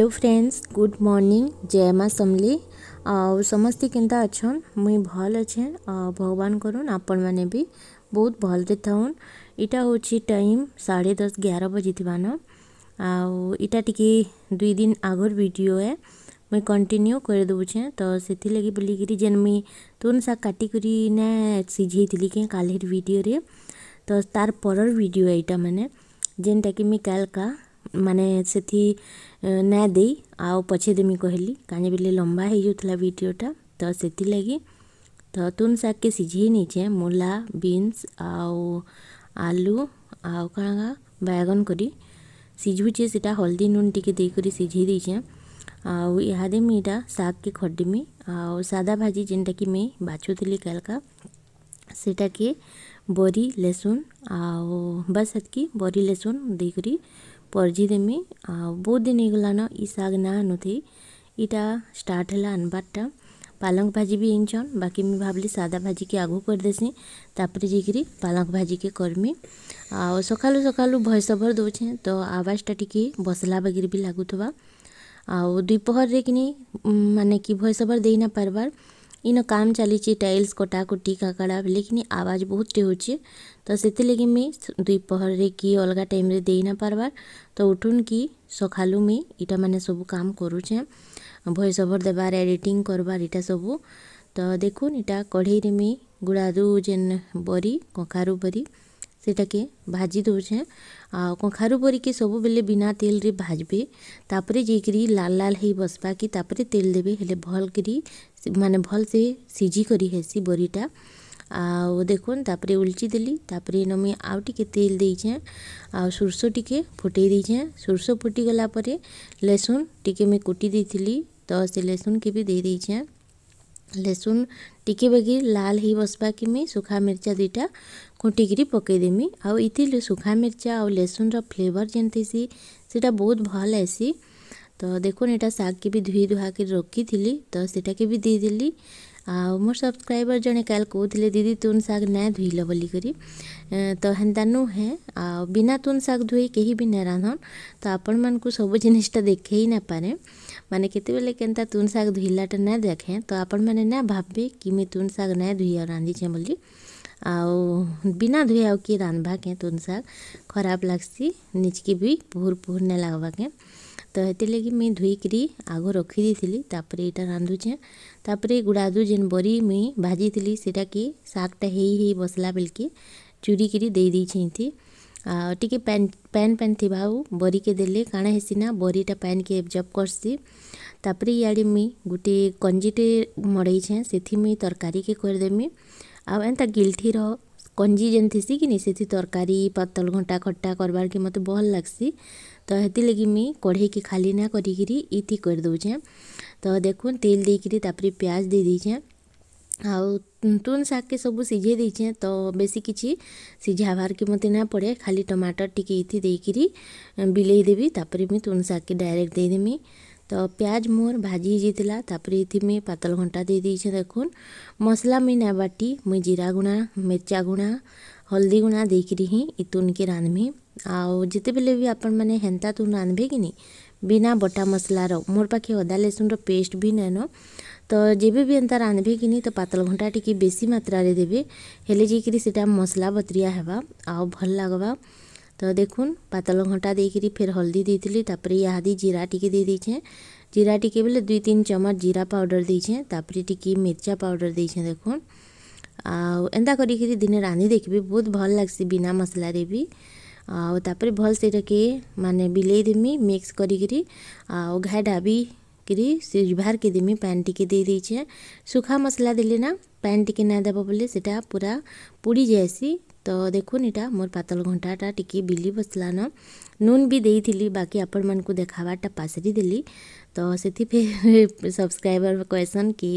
hello friends good morning जय माँ समली ଆଉ ସମସ୍ତେ କେନ୍ତା ଅଛନ୍ ମୁଇଁ ଭଲ୍ ଅଛେଁ ଆଉ ଭଗବାନ କରୁନ୍ ଆପଣମାନେ ବି ବହୁତ ଭଲରେ ଥାଉନ୍ ଇଟା ହେଉଛି ଟାଇମ୍ ସାଢ଼େ ଦଶ ଏଗାର ବଜିଥିବାନ ଆଉ ଇଟା ଟିକେ ଦୁଇ ଦିନ ଆଗର ଭିଡ଼ିଓ ଏ ମୁଇଁ କଣ୍ଟିନ୍ୟୁ କରିଦେଉଛେଁ ତ ସେଥିଲାଗି ବୋଲିକିରି ଯେନ୍ ମୁଇଁ ତୁନ୍ ଶାଗ କାଟିକରି ନା ସିଝେଇଥିଲି କେଁ କାଲିର ଭିଡ଼ିଓରେ ତ ତାର ପରର ଭିଡ଼ିଓ ଏଇଟା ମାନେ ଯେନ୍ଟାକି ମୁଇଁ କାଲ୍କା माने से ना दे आउ पछे देमी कहली कहीं बोले लंबा हो भिडटा तो से लगी तो तुन शाग के सीझे नहींचे मूला बीन्स आउ आलू आउ का बैगन करी सीझुचे सीटा हल्दी नून टिके देकर सीझे दीचे आउ यहाँ देमी यहाँ शाग के खटिमी आउ सादा भाजी जेनटा कि मुई बाछुली कलका सेटा के बरी लेसुन आउ बस हेकि बरी लेसुन देकर ପର୍ଜି ଦେମି ଆଉ ବହୁତ ଦିନ ହେଇଗଲାନ ଇ ଶାଗ ନାଁ ନଥି ଇଟା ଷ୍ଟାର୍ଟ ହେଲା ଆନବାରଟା ପାଲଙ୍ଗ ଭାଜି ବି ଆଣିଛନ୍ ବାକି ମୁଇଁ ଭାବଲି ସାଦା ଭାଜିକେ ଆଗୁ କରିଦେସି ତାପରେ ଯାଇକିରି ପାଲଙ୍ଗ ଭାଜିକେ କର୍ମି ଆଉ ସକାଳୁ ସକାଳୁ ଭଏସ୍ ଓଭର୍ ଦେଉଛେ ତ ଆବାଜଟା ଟିକେ ବସଲା ବାଗିରି ବି ଲାଗୁଥିବା ଆଉ ଦ୍ୱିପହରରେ କିନି ମାନେ କି ଭଏସ୍ ଓଭର୍ ଦେଇ ନା ପାର୍ବାର୍ ଇନ କାମ ଚାଲିଛି ଟାଇଲ୍ସ କଟାକୁଟି କାକଡ଼ା ବୋଲିକିନି ଆବାଜ ବହୁତଟେ ହେଉଛେ ତ ସେଥିଲାଗି ମୁଇଁ ଦୁଇ ପହରରେ କି ଅଲଗା ଟାଇମ୍ରେ ଦେଇ ନା ପାର୍ବାର୍ ତ ଉଠୁନ୍ କି ସକାଳୁ ମୁଇଁ ଇଟା ମାନେ ସବୁ କାମ କରୁଛେଁ ଭଏସ୍ ଓଭର୍ ଦେବାର୍ ଏଡ଼ିଟିଂ କରବାର୍ ଇଟା ସବୁ ତ ଦେଖୁନ୍ ଇଟା କଢ଼େଇରେ ମୁଇଁ ଗୁଡ଼ାରୁ ଯେନ୍ ବରି କଖାରୁ ବରି সেটাকে ভাজি দেউছে ଆଉ କଖାରୁ ପରିକି ସବୁବେଲେ ବିନା ତେଲରେ ଭାଜବେ ତାପରେ ଯାଇକିରି ଲାଲ ଲାଲ ହେଇ ବସବା କି ତାପରେ ତେଲ ଦେବେ ହେଲେ ଭଲ କରି ମାନେ ଭଲସେ ସିଝି କରି ହେସି ବରିଟା ଆଉ ଦେଖୁନ୍ ତାପରେ ଉଲ୍ଚି ଦେଲି ତାପରେ ଇନ ମୁଇଁ ଆଉ ଟିକେ ତେଲ ଦେଇଛେଁ ଆଉ ସୋରିଷ ଟିକେ ଫୁଟେଇ ଦେଇଛେଁ ସୋରିଷ ଫୁଟିଗଲା ପରେ ଲେସୁନ୍ ଟିକେ ମୁଇଁ କୁଟି ଦେଇଥିଲି ତ ସେ ଲେସୁନ୍କେ ବି ଦେଇ ଦେଇଛେଁ लेसुन टिके बगि लाल ही बसबा कि मुझ सुखा मिर्चा दुटा कुटिकी पकईदेमी आती सुखा मिर्चा आ लेसुन र्लेवर जेन सी सीटा बहुत भल आसी तो देखने यहाँ साग के भी धुई धुआ कर रखी थी तो सीटा के भी देदेली आ मोर सब्सक्राइबर जने कल कहते दीदी तुन साग ना धोल बोलिकी तो हेन्ता नुहे आना तुन साग धोई कहीं भी ना रांधन तो आपण मानक सब जिनटा देखे ना पारे मान के तुन शाग धुलाटा ना देखे तो आपण मैंने ना भावे कि मुई तुन शाग ना धुई रांधीचे बोली आउ बिना धुए आ किए रांधवा के तुन शाग खराब लग्सी निचकी भी पुहर पुहर ना लगवा के तो ये लगे मुई धुईकी आग रखी दी तापर यहाँ रांधुचे तापर गुड़ादू जेन बरी मुई भाजी थी सीटा कि शागटा हो बसला बेल चूरी करी दे दी थी टी पैन पैन पैन थी आउ बरी के देले काण है बरीटा पैन के एबजर्ब करसी तापर इड़े मुई गोटे कंजीटे मड़े छे से मुई तरकारी के करदेमी आउ एंता गिल्ठीर कंजी जेन थीसी कि नहीं से तरकारी पतल घंटा खट्टा करवार के मत भल लगसी तो हेती लगी मुई कढ़ई के खाली ना करदे तो देख तेल देकर प्याज दे दीछे आउ ତୁନ୍ ଶାଗ୍କେ ସବୁ ସିଝେଇ ଦେଇଛେଁ ତ ବେଶୀ କିଛି ସିଝାବାର୍କେ ମୋତେ ନା ପଡ଼େ ଖାଲି ଟମାଟର୍ ଟିକେ ଇଥି ଦେଇକିରି ବିଲେଇ ଦେବି ତାପରେ ମୁଇଁ ତୁନ୍ ଶାଗ୍କେ ଡାଇରେକ୍ଟ ଦେଇଦେମି ତ ପିଆଜ୍ ମୋର ଭାଜି ହେଇଯାଇଥିଲା ତାପରେ ଏଥି ମୁଇଁ ପାତଲ ଘଣ୍ଟା ଦେଇଦେଇଛେଁ ଦେଖୁନ୍ ମସଲା ମୁଇଁ ନା ବାଟି ମୁଇଁ ଜିରା ଗୁଣା ମିର୍ଚା ଗୁଣା ହଳଦୀ ଗୁଣା ଦେଇକିରି ହିଁ ଇ ତୁନ୍କେ ରାନ୍ଧ୍ମି ଆଉ ଯେତେବେଲେ ବି ଆପଣମାନେ ହେନ୍ତା ତୁନ୍ ରାନ୍ଧ୍ବେ କି ନି ବିନା ବଟା ମସଲାର ମୋର ପାଖେ ଅଦା ଲେସୁନ୍ର ପେଷ୍ଟ ବି ନାଇଁନ ତ ଯେବେ ବି ଏନ୍ତା ରାନ୍ଧ୍ବେ କି ନି ତ ପାତଲ ଘଣ୍ଟା ଟିକେ ବେଶୀ ମାତ୍ରାରେ ଦେବେ ହେଲେ ଯାଇକିରି ସେଟା ମସଲା ବତରିଆ ହେବା ଆଉ ଭଲ ଲାଗ୍ବା ତ ଦେଖୁନ୍ ପାତଲ ଘଣ୍ଟା ଦେଇକିରି ଫେର୍ ହଳଦୀ ଦେଇଥିଲି ତାପରେ ଇହାଦି ଜିରା ଟିକେ ଦେଇ ଦେଇଛେଁ ଜିରା ଟିକେ ବେଲେ ଦୁଇ ତିନି ଚାମଚ ଜିରା ପାଉଡ଼ର ଦେଇଛେଁ ତାପରେ ଟିକେ ମିର୍ଚା ପାଉଡ଼ର ଦେଇଛେଁ ଦେଖୁନ୍ ଆଉ ଏନ୍ତା କରିକିରି ଦିନେ ରାନ୍ଧି ଦେଖିବେ ବହୁତ ଭଲ ଲାଗ୍ସି ବିନା ମସଲାରେ ବି ଆଉ ତାପରେ ଭଲ ସେଇଟାକେ ମାନେ ବିଲେଇ ଦେମି ମିକ୍ସ କରିକିରି ଆଉ ଘାଇଟା ବି करी सीझार के देमी पैन टिके दे दीचे सुखा मसला दे ना पैन टिके ना देव बोले से पूरा पुड़ी जाएसी तो देखुन इटा मोर पतल घंटाटा टिके बिली बसलान नून भी दे थी बाकी आपण मन को देखावाटा पसरी देली तो से सब्सक्राइबर कहसन कि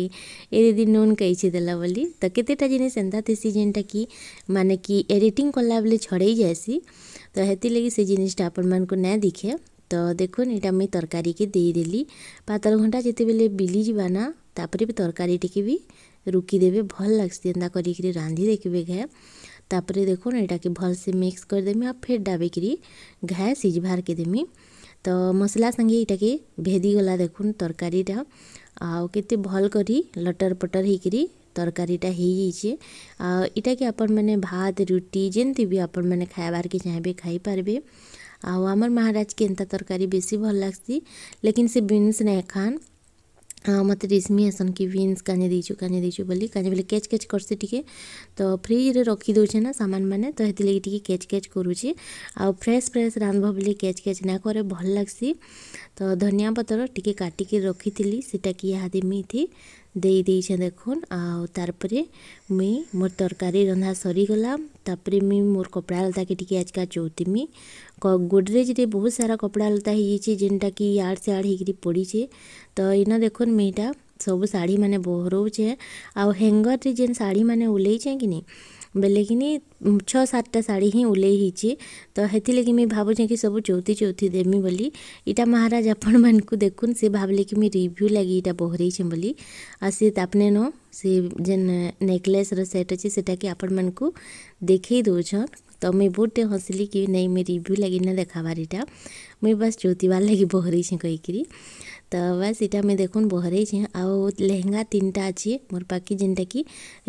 ए दीदी नून कई देला बोली तो केतेटा जिनिस एंता थीसी जेनटा कि कि एडिटिंग कला बोले छड़े जैसी तो हेती लगी से जिनिसटा आपण मन को ना दिखे तो देखो यहाँ मुझे तरकारी के देदेली पतल घंटा जिते बिल बिली जाना तापर भी तरकारी टी भी रुकीदेवे भल लगसी एंता कर रांधि देखिए घाय तापर देखो यहाँ भल से मिक्स करदेमी आ फेर डाबे घाय सीझार के देमी तो मसला संगे ये के भेदीगला देख तरकारी आते भल कर लटर पटर हो तरकारीटा हो जाइए यटा कि भात रुटी जेन्ती भी आपण मैंने खाबार के चाहिए खाई पार्बे ଆଉ ଆମର ମହାରାଜକେ ଏନ୍ତା ତରକାରୀ ବେଶୀ ଭଲ୍ ଲାଗ୍ସି ଲେକିନ୍ ସେ ବିନ୍ସ ନାଇଁ ଖାନ୍ ମୋତେ ରେଶମୀ ଆସନ୍ କି ବିନ୍ସ କାଞ୍ଜେ ଦେଇଛୁ କାଞ୍ଜେ ଦେଇଛୁ ବୋଲି କାଞ୍ଜେ ବୋଲେ କେଚ୍ କେଚ୍ କର୍ସି ଟିକେ ତ ଫ୍ରିଜ୍ରେ ରଖିଦେଉଛେ ନା ସାମାନ ମାନେ ତ ସେଥିଲାଗି ଟିକେ କେଚ୍ କେଚ୍ କରୁଛି ଆଉ ଫ୍ରେଶ୍ ଫ୍ରେଶ୍ ରାନ୍ଧବ ବୋଲି କେଚ୍ କେଚ୍ ନା କରେ ଭଲ ଲାଗ୍ସି ତ ଧନିଆ ପତର ଟିକେ କାଟିକି ରଖିଥିଲି ସେଟାକି ଇହାଦେ ମିଥି ଦେଇ ଦେଇଛେଁ ଦେଖୁନ୍ ଆଉ ତାର୍ ପରେ ମୁଇଁ ମୋର୍ ତରକାରୀ ରନ୍ଧା ସରିଗଲା ତାପରେ ମୁଇଁ ମୋର୍ କପଡ଼ା ଲତାକେ ଟିକେ ଆଜିକା ଚଉତିମି ଗୋଡ଼ରେଜ୍ରେ ବହୁତ ସାରା କପଡ଼ା ଲତା ହେଇଯାଇଛେ ଯେନ୍ଟାକି ଇଆଡ଼୍ ସିଆଡ଼୍ ହେଇକିରି ପଡ଼ିଛେ ତ ଇନ ଦେଖୁନ୍ ମୁଇଁ ଇଟା ସବୁ ଶାଢ଼ୀମାନେ ବହରଉଛେଁ ଆଉ ହ୍ୟାଙ୍ଗର୍ରେ ଯେନ୍ ଶାଢ଼ୀମାନେ ଓହ୍ଲେଇଛେଁ କି ନି कि छः सातटा शाढ़ी ही उल्लैसी तो हेती लगी मुझे भावचे कि सब चौथी चौथी देमी बोली इटा महाराज आपण मानक देखुन से भावले कि मैं रिव्यू लगे यहाँ बहरे बोली आसी तापने नो से जे नेकलेस रेट अच्छे सेटा कि आपण मानक देखे दौन तो मुझे बहुत हसली कि नहीं मैं रिव्यू लगे ना देखा बार इटा मुझे बस चौथी बार लगी बहरे कहीकि तो बस इटा मैं देख बहरे आहंगा तीन टा अच्छे मोर पाखी जिनटा कि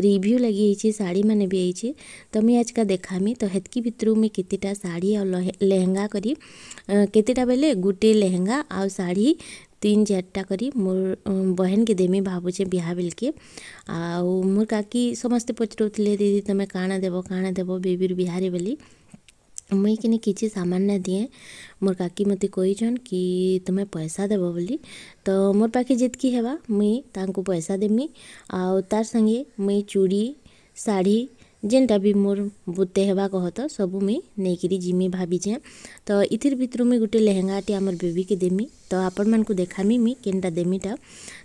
रिव्यू लगे शाढ़ी मैंने भी है तो मुझे आज का देखामी तो हेतकी भितर मुझे कतेटा शाढ़ी आहंगा करतेटा बेले गोटे लेहंगा आउ शाढ़ी तीन चार्टा करी मोर बहन के देमी भावुचे बिहा बिल के आ मोर काकी समस्ते पचरा दीदी तुम्हें काण देव काण देव बेबी बिहारी बोली मुईकिनी किसी सामान ना दिए मोर काकी मत कहीछन कि तुम्हें पैसा देव बोली तो मोर पाखे जितकी हवा मुई पैसा देमी आर संगे मुई चूड़ी शाढ़ी जेनटा भी मोर बुते हवा कह तो सब मुई नहीं जिमी भाभीचे तो इथिर भितर मुई गोटे लेहंगाटी आम बेबी के देमी तो आपण मैं देखामी मुई के देमीटा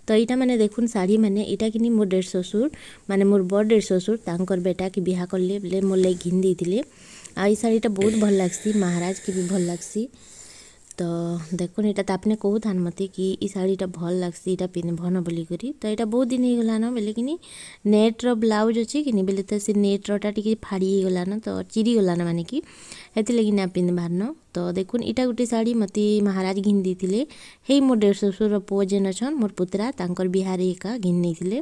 तो यहाँ मैंने देखुन शाढ़ी मैंने यहाँ कि मोर डेढ़ शशुर मानने मोर बड़ डेढ़ शशुर बेटा कि बिहा कले मोर लगे घिन दे आई ଶାଢ଼ୀଟା ବହୁତ ଭଲ ଲାଗ୍ସି ମହାରାଜକେ ବି ଭଲ ଲାଗ୍ସି ତ ଦେଖୁନ୍ ଏଇଟା ତ ଆପଣ କହୁଥାନ୍ ମୋତେ କି ଇ ଶାଢ଼ୀଟା ଭଲ ଲାଗ୍ସି ଏଇଟା ପିନ୍ଧବନ ବୋଲିକରି ତ ଏଇଟା ବହୁତ ଦିନ ହେଇଗଲାନ ବେଲେକିନି ନେଟ୍ର ବ୍ଲାଉଜ୍ ଅଛି କିନି ବେଲେ ତ ସେ ନେଟ୍ରଟା ଟିକେ ଫାଡ଼ି ହେଇଗଲାନ ତ ଚିରିଗଲାନ ମାନେ କି ହେଥିଲାଗି ନା ପିନ୍ଧବାରନ ତ ଦେଖୁନ୍ ଇଟା ଗୋଟେ ଶାଢ଼ୀ ମୋତେ ମହାରାଜ ଘିନି ଦେଇଥିଲେ ହେଇ ମୋ ଦେଢ଼ ଶ୍ୱଶୁରର ପୁଅ ଯେନ୍ ଅଛନ୍ ମୋର ପୁତୁରା ତାଙ୍କର ବିହାରେ ଏକା ଘିନି ନେଇଥିଲେ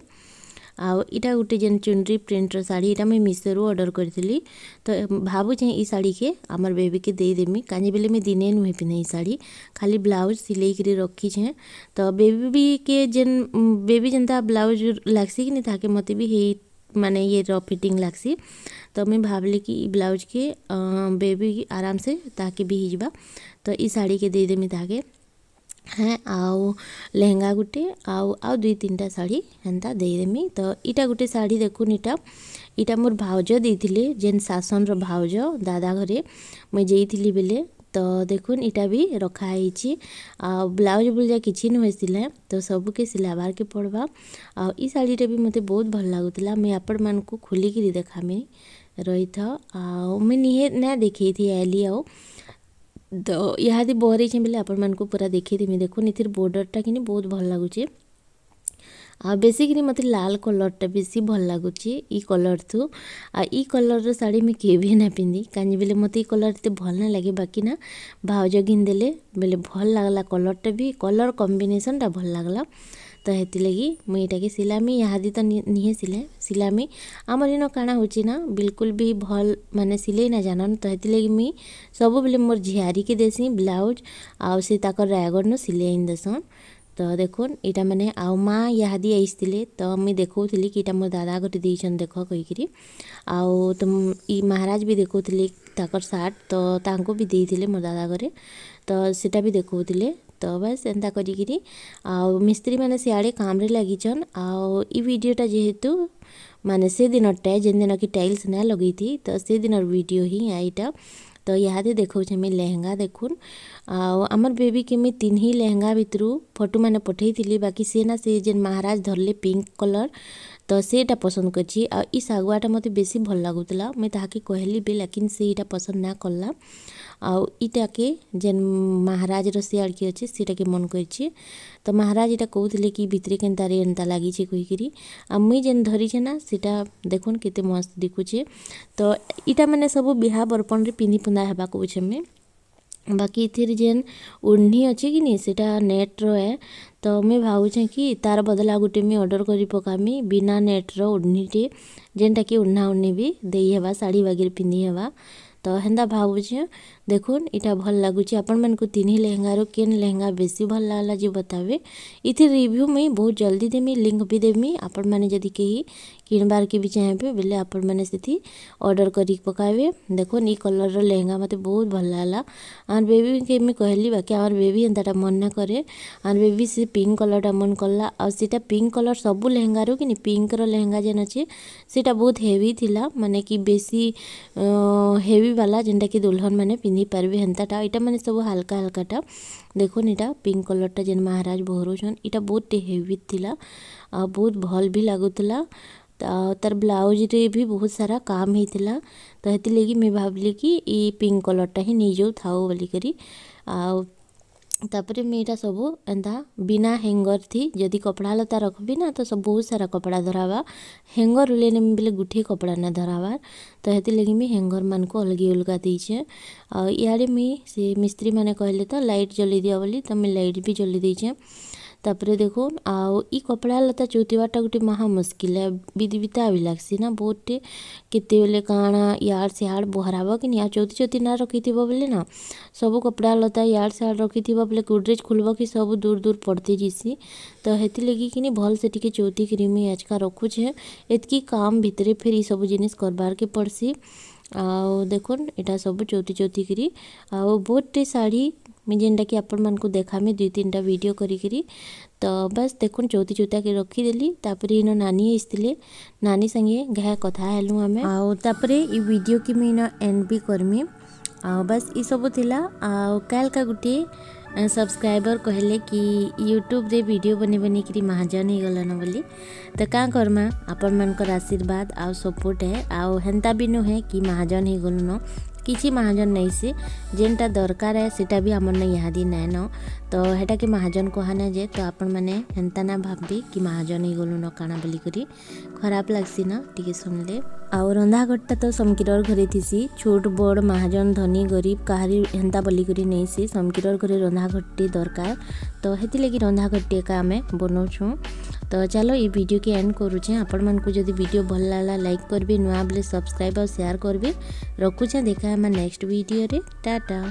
आउ आईटा गोटे जेन चुनरी प्रिंटर शाढ़ी यहाँ मुझे रू अर्डर करी तो भावचे ये शाढ़ी के आम बेबी के देदेमी कहीं बेले मुझे दिने नुहे पिने ये शाढ़ी खाली ब्लाउज सिलई कर रखीछे तो बेबी के जेन बेबी जेनता ब्लाउज लग्सी कि नहीं मत भी हे माने ये रफ फिटिंग लग्सी तो मुझे भावली कि ब्लाउज के बेबी आराम से ताकि भी हिजबा तो ये शाढ़ी के देदेमी ताके हाँ आउ लहंगा गुटे आउ आउ दुई तीन टा शाढ़ी हंता देदेमी तो इटा गुटे शाढ़ी देखून इटा इटा मोर भाउज दे जेन शासन रौज दादा घरे मुझे जाइली बेले तो देखून इटा भी रखा आ ब्लाउज बुलजा कि नुहे सिले तो सबके सिलेबार के पड़वा आई शाढ़ीटा भी मतलब बहुत भल लगुला मुझे आपण मान को खोलिकी देखामी रही था आ मुझे निहे ना देखे थी आली आओ ତ ଇହାଦେ ବହରେଇଛେଁ ବୋଲେ ଆପଣମାନଙ୍କୁ ପୁରା ଦେଖେଇଦେମି ଦେଖୁନ୍ ଏଥିର୍ ବର୍ଡ଼ର୍ଟା କିନି ବହୁତ ଭଲ ଲାଗୁଛେ ଆଉ ବେଶୀକିରି ମୋତେ ଲାଲ କଲର୍ଟା ବେଶୀ ଭଲ ଲାଗୁଛି ଇ କଲର୍ଠୁ ଆଉ ଇ କଲର୍ର ଶାଢ଼ୀ ମୁଇଁ କେବେ ନା ପିନ୍ଧି କାହିଁକି ବେଲେ ମୋତେ ଇ କଲର୍ ଏତେ ଭଲ ନା ଲାଗେ ବାକି ନା ଭାଉଜ ଘିନି ଦେଲେ ବେଲେ ଭଲ ଲାଗ୍ଲା କଲର୍ଟା ବି କଲର୍ କମ୍ବିନେସନ୍ଟା ଭଲ ଲାଗ୍ଲା ତ ହେଥିଲାଗି ମୁଇଁ ଏଇଟାକେ ସିଲାମି ଇହାଦି ତ ନିହେଁ ସିଲେ ସିଲାମି ଆମର ଇନ କାଣା ହଉଛେ ନା ବିଲକୁଲ ବି ଭଲ୍ ମାନେ ସିଲେଇ ନା ଜାନନ୍ ତ ହେଥିଲାଗି ମୁଇଁ ସବୁବେଲେ ମୋର ଝିଆରୀକେ ଦେସି ବ୍ଲାଉଜ୍ ଆଉ ସେ ତାକର ରାୟଗଡ଼ନୁ ସିଲେଇ ଆଣି ଦେସନ୍ ତ ଦେଖୁନ୍ ଇଟା ମାନେ ଆଉ ମା' ଇହାଦି ଆଇସିଥିଲେ ତ ମୁଇଁ ଦେଖଉଥିଲି କି ଇଟା ମୋର ଦାଦା ଗୋଟେ ଦେଇଛନ୍ ଦେଖ କହିକିରି ଆଉ ତ ଇ ମହାରାଜ ବି ଦେଖଉଥିଲେ ତାକର ସାର୍ଟ ତ ତାଙ୍କୁ ବି ଦେଇଥିଲେ ମୋ ଦାଦା ଘରେ ତ ସେଟା ବି ଦେଖଉଥିଲେ तो बस एंता करी मिस्त्री मैंने सियाड़े कम्रे लगीचन आओटा जेहेतु मान से दिन टाइम जेन दिन कि टाइल्स ना लगे थी तो से दिन भिड ही यहाँ तो यहाँ देखे मुझे लेहंगा देखूँ ଆଉ ଆମର ବେବିକେ ମୁଇଁ ତିନି ଲେହେଙ୍ଗା ଭିତରୁ ଫଟୋମାନେ ପଠେଇଥିଲି ବାକି ସେ ନା ସେ ଯେନ୍ ମହାରାଜ ଧରିଲେ ପିଙ୍କ କଲର୍ ତ ସେଇଟା ପସନ୍ଦ କରିଛି ଆଉ ଇ ଶାଗୁଆଟା ମୋତେ ବେଶୀ ଭଲ ଲାଗୁଥିଲା ମୁଇଁ ତାହାକେ କହିଲି ବି ଲେକିନ୍ ସେଇଟା ପସନ୍ଦ ନା କଲା ଆଉ ଇଟାକେ ଯେନ୍ ମହାରାଜର ସିଆଡ଼କେ ଅଛି ସେଇଟାକେ ମନ କରିଛି ତ ମହାରାଜ ଇଟା କହୁଥିଲେ କି ଭିତରେ କେନ୍ତାରେ ଏନ୍ତା ଲାଗିଛି କହିକିରି ଆଉ ମୁଇଁ ଯେନ୍ ଧରିଛେ ନା ସେଟା ଦେଖୁନ୍ କେତେ ମସ୍ତ ଦେଖୁଛେ ତ ଇଟା ମାନେ ସବୁ ବିହା ବର୍ପଣରେ ପିନ୍ଧି ପୁନ୍ଧା ହେବାକୁ ଅଛେ ମୁଇଁ ବାକି ଇଥିର୍ ଯେନ୍ ଓଢ଼ନୀ ଅଛେ କି ନି ସେଟା ନେଟ୍ର ଏ ତ ମୁଇଁ ଭାବୁଛେଁ କି ତାର୍ ବଦଲା ଗୁଟେ ମୁଇଁ ଅର୍ଡ଼ର୍ କରି ପକାମି ବିନା ନେଟ୍ର ଓଢ଼ନୀଟେ ଯେନ୍ଟାକି ଉହ୍ନା ଉହ୍ନି ବି ଦେଇ ହେବା ଶାଢ଼ୀ ବାଗିର୍ ପିନ୍ଧି ହେବା ତ ହେନ୍ତା ଭାବୁଛେଁ देखुन इटा भल लगुच आपण मन को तीन ही लेहंगार केन लेहंगा बेस भल लगला जी बतावे इथे रिव्यू मुई बहुत जल्दी देमी लिंक भी देमी आपण मैंने जदि कहीं किणवार के भी चाहिए बोले आपण मैंने से अर्डर कर पकाबे देखुन य कलर रेहंगा मत बहुत भल लगला आर बेबी के कहली बाकी आर बेबी एंता मन ना करे आर बेबी से पिंक कलर टा मन कला आईटा पिंक कलर सब लेहंगार कि पिंक रेहंगा जेन अच्छे से बहुत हेवी थी मानने बेसी हेवी बाला जेनटा कि दुल्हन मैंने पिंधे पिंधिपारे हेन्ता यहाँ मैंने सब हालाका हालाकाटा देखो यहाँ पिंक कलर टा जेन महाराज बहरुन यहाँ बहुत हेवी था आ बहुत भल भी लगुला तार ब्लाउज रे भी बहुत सारा काम होता तो हेती लगी मुझे भावली कि पिंक कलर टा ही नहीं जाऊ था बोलिकी आ तापर मुटा सब एंता बिना हेंगर थी जदि कपड़ा लता रखबी ना तो सब बहुत सारा कपड़ा धरावा हेंगर उल बोले गोटे कपड़ा ना धरावार तो हेती लगे मुझे हेंगर मान को अलग अलग देचे आ इे मिस्त्री मैंने कहले तो लाइट जल्दी दि बोली तो मुझे लाइट भी जल्दी दीचे तापर देख आउ ई कपड़ा लता चुतवाटा गोटे महा मुस्किल विधिविता भी लग्सी ना बहुत टे के बेले कण इड़ से आड़ बहराब कि नहीं आ चौति चौती ना रखी थी बोले ना सब कपड़ा लता इड़ से आड़ रखी थी बोले गोड्रेज खुलब कि सब दूर दूर पड़ते जीसी तो हेती लगी कि नहीं भल से टी चौती क्रीमी आजका रखुचे एतक काम भितर फिर ये सब जिन करबार के पड़सी आओ देख इटा सब चौती चौती करी आ बहुत टे शाढ़ी मुझे जेनटा कि आपण देखा मैं दुई तीन टा भिड करी तो बस देख चौती चूता के रखिदेली तापर इन नानी आसते नानी संगे घाय कथा हेलु आम आपर यो भिड कि मुझे एंड भी करमी आ बस ये सब थिला आ कल का गोटे सब्सक्राइबर कहले कि यूट्यूब रे वीडियो बने बने तो कि महाजन हो गलन बोली तो क्या करमा आपण मान आशीर्वाद आउ सपोर्ट है आउ हेन्ता भी नुहे कि महाजन हो गलुन କିଛି ମହାଜନ ନେଇସି ଯେନ୍ଟା ଦରକାର ଏ ସେଟା ବି ଆମର୍ନେ ଇହାଦି ନାଇଁନ ତ ହେଟାକେ ମହାଜନ କହାନେ ଯେ ତ ଆପଣମାନେ ହେନ୍ତା ନା ଭାବବି କି ମହାଜନ ହେଇଗଲୁନ କାଣା ବୋଲିକରି ଖରାପ ଲାଗ୍ସି ନା ଟିକେ ଶୁଣିଲେ ଆଉ ରନ୍ଧାଘରଟା ତ ସମକିରର ଘରେ ଥିସି ଛୋଟ ବଡ଼ ମହାଜନ ଧନୀ ଗରିବ କାହାରି ହେନ୍ତା ବୋଲିକରି ନେଇସି ସମକିରର ଘରେ ରନ୍ଧାଘରଟି ଦରକାର ତ ହେଥିଲାଗି ରନ୍ଧାଘରଟିଏକା ଆମେ ବନଉଛୁଁ ତ ଚାଲ ଏ ଭିଡ଼ିଓକେ ଏଣ୍ଡ କରୁଛେଁ ଆପଣମାନଙ୍କୁ ଯଦି ଭିଡ଼ିଓ ଭଲ ଲାଗଲା ଲାଇକ୍ କରିବେ ନୂଆ ବେଲେ ସବସ୍କ୍ରାଇବ୍ ଆଉ ସେୟାର କରିବେ ରଖୁଛେଁ ଦେଖା ହେମା ନେକ୍ସଟ ଭିଡ଼ିଓରେ ଟାଟା